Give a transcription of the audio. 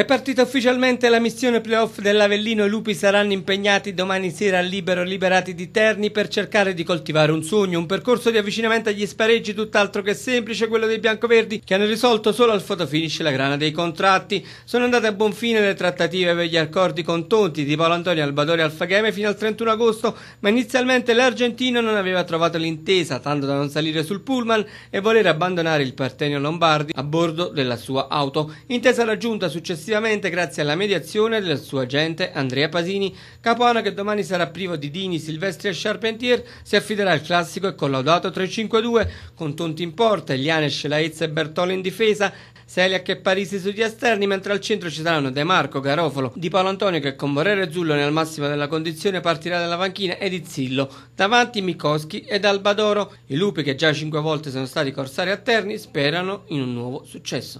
È partita ufficialmente la missione playoff dell'Avellino. I lupi saranno impegnati domani sera a Libero Liberati di Terni per cercare di coltivare un sogno. Un percorso di avvicinamento agli spareggi tutt'altro che semplice, quello dei biancoverdi, che hanno risolto solo al fotofinish la grana dei contratti. Sono andate a buon fine le trattative per gli accordi con Tonti di Paolo Antonio Albadori Alfagheme fino al 31 agosto, ma inizialmente l'argentino non aveva trovato l'intesa, tanto da non salire sul pullman e voler abbandonare il Partenio Lombardi a bordo della sua auto. Intesa raggiunta successivamente Successivamente, grazie alla mediazione del suo agente Andrea Pasini, Capuano, che domani sarà privo di Dini, Silvestri e Charpentier, si affiderà al classico e collaudato 3-5-2 con Tonti in porta, Elianes, Laezza e Bertolo in difesa, Seliac e Parisi sugli esterni, mentre al centro ci saranno De Marco, Garofalo, Di Paolo Antonio che con Morere Zullo nel massimo della condizione partirà dalla panchina ed Izzillo, davanti Mikoski ed Albadoro. I lupi che già cinque volte sono stati corsari a Terni sperano in un nuovo successo.